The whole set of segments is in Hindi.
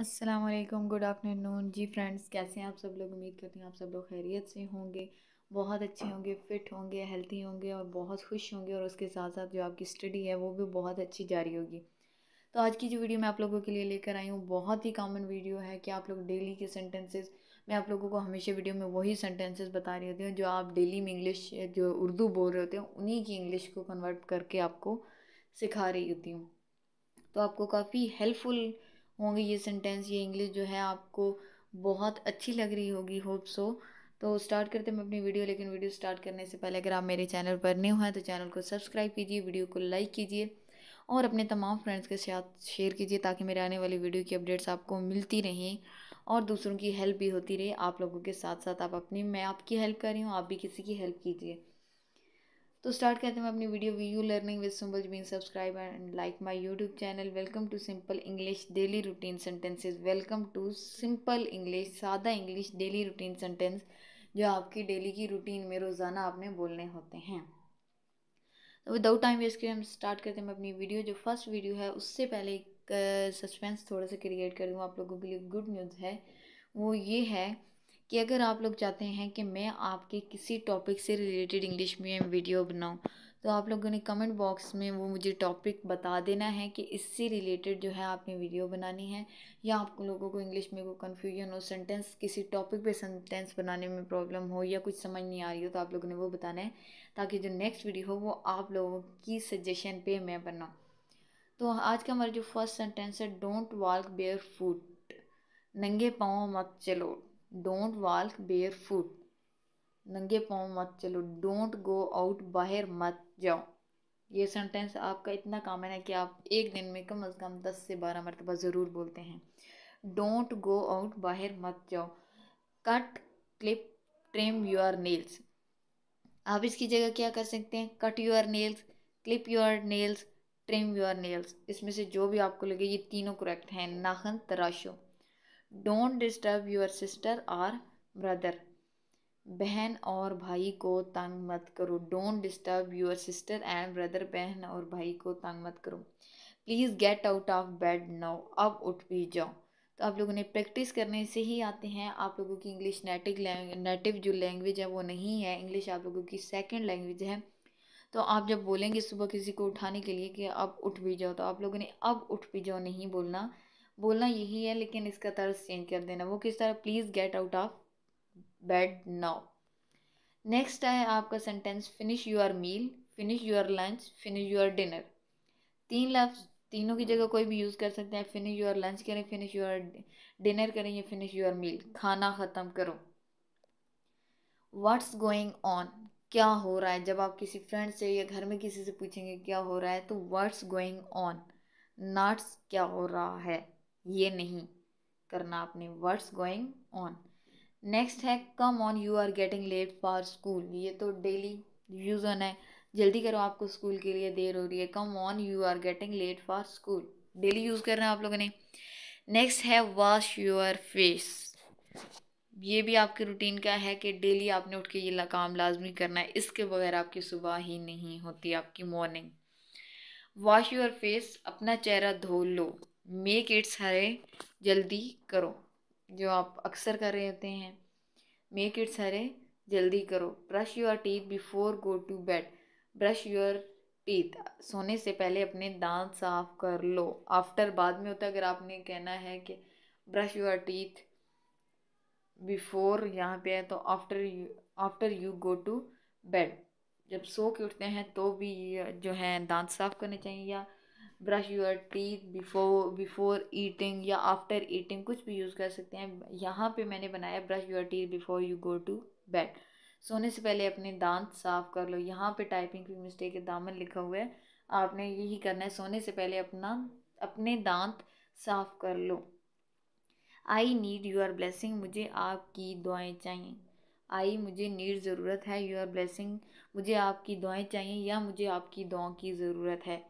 असलम गुड आफ्टरनून जी फ्रेंड्स कैसे हैं आप सब लोग उम्मीद करती हूँ आप सब लोग खैरियत से होंगे बहुत अच्छे होंगे फिट होंगे हेल्थी होंगे और बहुत खुश होंगे और उसके साथ साथ जो आपकी स्टडी है वो भी बहुत अच्छी जारी होगी तो आज की जो वीडियो मैं आप लोगों के लिए लेकर आई हूँ बहुत ही कॉमन वीडियो है कि आप लोग डेली के सेंटेंसेस मैं आप लोगों को हमेशा वीडियो में वही सेंटेंसेस बता रही होती हूँ जो आप डेली में इंग्लिश जो उर्दू बोल रहे होते हैं उन्हीं की इंग्लिश को कन्वर्ट करके आपको सिखा रही होती हूँ तो आपको काफ़ी हेल्पफुल होंगे ये सेंटेंस ये इंग्लिश जो है आपको बहुत अच्छी लग रही होगी होप सो तो स्टार्ट करते हैं अपनी वीडियो लेकिन वीडियो स्टार्ट करने से पहले अगर आप मेरे चैनल पर हुए हैं तो चैनल को सब्सक्राइब कीजिए वीडियो को लाइक कीजिए और अपने तमाम फ्रेंड्स के साथ शेयर कीजिए ताकि मेरे आने वाली वीडियो की अपडेट्स आपको मिलती रहें और दूसरों की हेल्प भी होती रहे आप लोगों के साथ साथ आप अपनी मैं आपकी हेल्प कर रही हूँ आप भी किसी की हेल्प कीजिए तो स्टार्ट करते हैं अपनी video we you learning with simple bean subscribe and like my YouTube channel welcome to simple English daily routine sentences welcome to simple English सादा इंग्लिश डेली रूटीन सेंटेंस जो आपकी डेली की रूटीन में रोज़ाना आपने बोलने होते हैं विदाउट टाइम वेस्ट करें हम स्टार्ट करते हैं अपनी वीडियो जो फर्स्ट वीडियो है उससे पहले एक सस्पेंस थोड़ा सा क्रिएट कर दूँ आप लोगों के लिए गुड न्यूज़ है वो ये है कि अगर आप लोग चाहते हैं कि मैं आपके किसी टॉपिक से रिलेटेड इंग्लिश में वीडियो बनाऊँ तो आप लोगों ने कमेंट बॉक्स में वो मुझे टॉपिक बता देना है कि इससे रिलेटेड जो है आपने वीडियो बनानी है या आप लोगों को इंग्लिश में कोई कन्फ्यूजन हो सेंटेंस किसी टॉपिक पे सेंटेंस बनाने में प्रॉब्लम हो या कुछ समझ नहीं आ रही हो तो आप लोगों ने वो बताना है ताकि जो नेक्स्ट वीडियो हो वो आप लोगों की सजेशन पे मैं बनाऊँ तो आज का हमारा जो फर्स्ट सेंटेंस है डोंट वॉक बेयर फूट नंगे पाँव मत चलो डोंट वॉक बेयर फुट नंगे पाँव मत चलो डोंट गो आउट बाहर मत जाओ ये सेंटेंस आपका इतना कॉमन है कि आप एक दिन में कम अज़ कम दस से बारह मरतबा ज़रूर बोलते हैं डोंट गो आउट बाहर मत जाओ cut clip trim your nails आप इसकी जगह क्या कर सकते हैं cut your nails clip your nails trim your nails इसमें से जो भी आपको लगे ये तीनों करेक्ट हैं नाखन तराशो डोंट डिस्टर्ब योर सिस्टर और ब्रदर बहन और भाई को तंग मत करो don't disturb your sister and brother बहन और भाई को तंग मत करो please get out of bed now अब उठ भी जाओ तो आप लोगों ने प्रैक्टिस करने से ही आते हैं आप लोगों की इंग्लिश नेटिव नेटिव जो लैंग्वेज है वो नहीं है इंग्लिश आप लोगों की सेकेंड लैंग्वेज है तो आप जब बोलेंगे सुबह किसी को उठाने के लिए कि अब उठ भी जाओ तो आप लोगों ने अब उठ भी जाओ नहीं बोलना बोलना यही है लेकिन इसका तर्ज चेंज कर देना वो किस तरह please get out of bed now next है आपका sentence finish your meal finish your lunch finish your dinner तीन लफ्ज़ तीनों की जगह कोई भी यूज़ कर सकते हैं फिनिश योर लंच करें फिनिश योर डिनर करें या फिनिश योर मील खाना ख़त्म करो व्हाट्स गोइंग ऑन क्या हो रहा है जब आप किसी फ्रेंड से या घर में किसी से पूछेंगे क्या हो रहा है तो व्हाट्स गोइंग ऑन नाट्स क्या हो रहा है ये नहीं करना आपने वर्ड्स गोइंग ऑन नेक्स्ट है come on you are getting late for school ये तो डेली यूज़ होना है जल्दी करो आपको स्कूल के लिए देर हो रही है come on you are getting late for school daily use करना है आप लोगों ने नेक्स्ट है वॉश योर फेस ये भी आपके रूटीन का है कि डेली आपने उठ के ये काम लाजमी करना है इसके बगैर आपकी सुबह ही नहीं होती आपकी मॉर्निंग वॉश योर फेस अपना चेहरा धो लो मेक इट्स हरे जल्दी करो जो आप अक्सर कर रहे होते हैं मेक इट्स हरे जल्दी करो brush your teeth before go to bed brush your teeth सोने से पहले अपने दांत साफ कर लो आफ्टर बाद में होता है अगर आपने कहना है कि ब्रश योर टीथ बिफोर यहाँ पे है तो after you after you go to bed जब सो के उठते हैं तो भी जो है दांत साफ करने चाहिए या brush your teeth before before eating या आफ्टर ईटिंग कुछ भी यूज़ कर सकते हैं यहाँ पे मैंने बनाया brush your teeth before you go to bed सोने से पहले अपने दांत साफ कर लो यहाँ पे टाइपिंग की मिस्टेक है दामन लिखा हुआ है आपने यही करना है सोने से पहले अपना अपने दांत साफ कर लो आई नीड यूर ब्लेसिंग मुझे आपकी दुआएं चाहिए आई मुझे नीड ज़रूरत है यूर ब्लेसिंग मुझे आपकी दुआएं चाहिए या मुझे आपकी दुआ की ज़रूरत है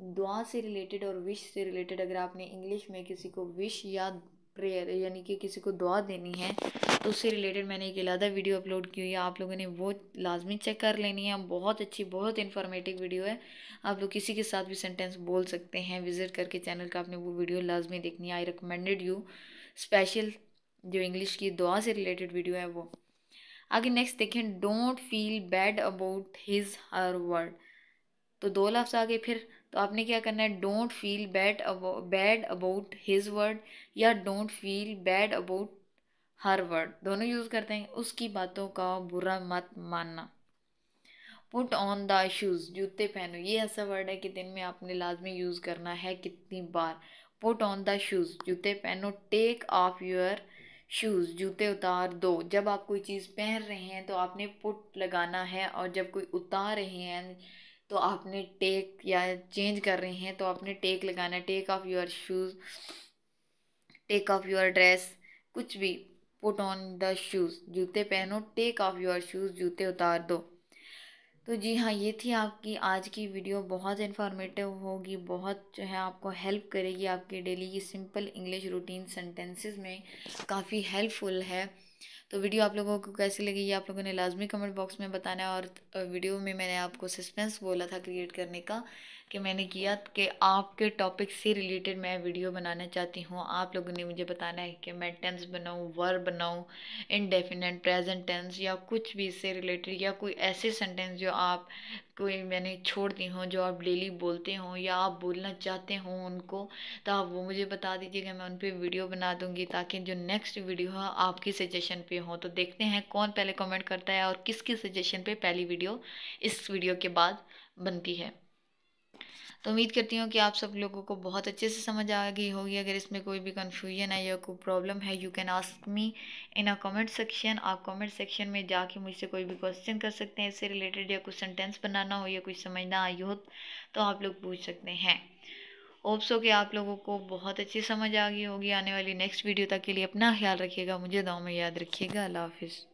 दुआ से रिलेटेड और विश से रिलेटेड अगर आपने इंग्लिश में किसी को विश या प्रेयर यानी कि किसी को दुआ देनी है तो उससे रिलेटेड मैंने एक अलहदा वीडियो अपलोड की हुई है आप लोगों ने वो लाजमी चेक कर लेनी है बहुत अच्छी बहुत इन्फॉर्मेटिव वीडियो है आप लोग किसी के साथ भी सेंटेंस बोल सकते हैं विज़िट करके चैनल का आपने वो वीडियो लाजमी देखनी है आई रिकमेंडेड यू स्पेशल जो इंग्लिश की दुआ से रिलेटेड वीडियो है वो आगे नेक्स्ट देखें don't feel bad about his her word तो दो लफ्ज़ आगे फिर तो आपने क्या करना है don't feel bad bad about his word या don't feel bad about her word दोनों यूज़ करते हैं उसकी बातों का बुरा मत मानना पुट ऑन द शूज़ जूते पहनो ये ऐसा वर्ड है कि दिन में आपने लाजमी यूज़ करना है कितनी बार पुट ऑन द शूज़ जूते पहनो टेक ऑफ योर शूज़ जूते उतार दो जब आप कोई चीज़ पहन रहे हैं तो आपने पुट लगाना है और जब कोई उतार रहे हैं तो आपने टेक या चेंज कर रहे हैं तो आपने टेक लगाना है take off your shoes take off your dress कुछ भी पुट ऑन द शूज़ जूते पहनो टेक ऑफ़ योर शूज़ जूते उतार दो तो जी हाँ ये थी आपकी आज की वीडियो बहुत इन्फॉर्मेटिव होगी बहुत जो है आपको हेल्प करेगी आपकी डेली की सिंपल इंग्लिश रूटीन सेंटेंसेस में काफ़ी हेल्पफुल है तो वीडियो आप लोगों को कैसी लगी ये आप लोगों ने लाजमी कमेंट बॉक्स में बताना है और वीडियो में मैंने आपको सस्पेंस बोला था क्रिएट करने का कि मैंने किया कि आपके टॉपिक से रिलेटेड मैं वीडियो बनाना चाहती हूँ आप लोगों ने मुझे बताना है कि मैं टेंस बनाऊँ वर्ब बनाऊँ इनडेफिनेट प्रेजेंट टेंस या कुछ भी इससे रिलेटेड या कोई ऐसे सेंटेंस जो आप कोई मैंने छोड़ दी हूँ जो आप डेली बोलते हों या आप बोलना चाहते हों उनको तो आप वो मुझे बता दीजिएगा मैं उन पर वीडियो बना दूँगी ताकि जो नेक्स्ट वीडियो है आपकी सजेशन पे हो तो देखते हैं कौन पहले कमेंट करता है और किसकी सजेशन पे पहली वीडियो इस वीडियो के बाद बनती है तो उम्मीद करती हूँ कि आप सब लोगों को बहुत अच्छे से समझ आ गई होगी अगर इसमें कोई भी कन्फ्यूजन है या कोई प्रॉब्लम है you can ask me in a comment section आप कमेंट सेक्शन में जाके मुझसे कोई भी क्वेश्चन कर सकते हैं इससे रिलेटेड या कुछ सेंटेंस बनाना हो या कुछ समझना आई हो तो आप लोग पूछ सकते हैं ओप्सो हो कि आप लोगों को बहुत अच्छी समझ आ गई होगी आने वाली नेक्स्ट वीडियो तक के लिए अपना ख्याल रखिएगा मुझे दाव में याद रखिएगा अल्लाह हाफिज़